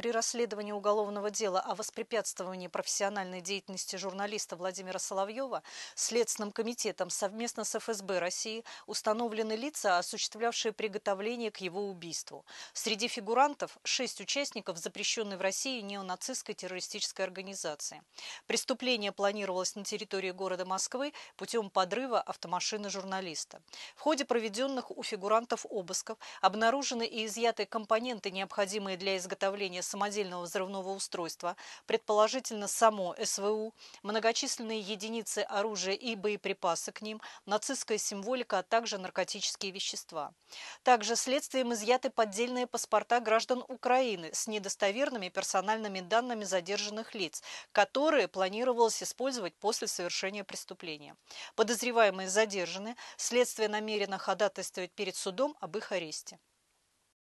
при расследовании уголовного дела о воспрепятствовании профессиональной деятельности журналиста Владимира Соловьева Следственным комитетом совместно с ФСБ России установлены лица, осуществлявшие приготовление к его убийству. Среди фигурантов шесть участников запрещенной в России неонацистской террористической организации. Преступление планировалось на территории города Москвы путем подрыва автомашины журналиста. В ходе проведенных у фигурантов обысков обнаружены и изъяты компоненты, необходимые для изготовления самодельного взрывного устройства, предположительно само СВУ, многочисленные единицы оружия и боеприпасы к ним, нацистская символика, а также наркотические вещества. Также следствием изъяты поддельные паспорта граждан Украины с недостоверными персональными данными задержанных лиц, которые планировалось использовать после совершения преступления. Подозреваемые задержаны, следствие намерено ходатайствовать перед судом об их аресте.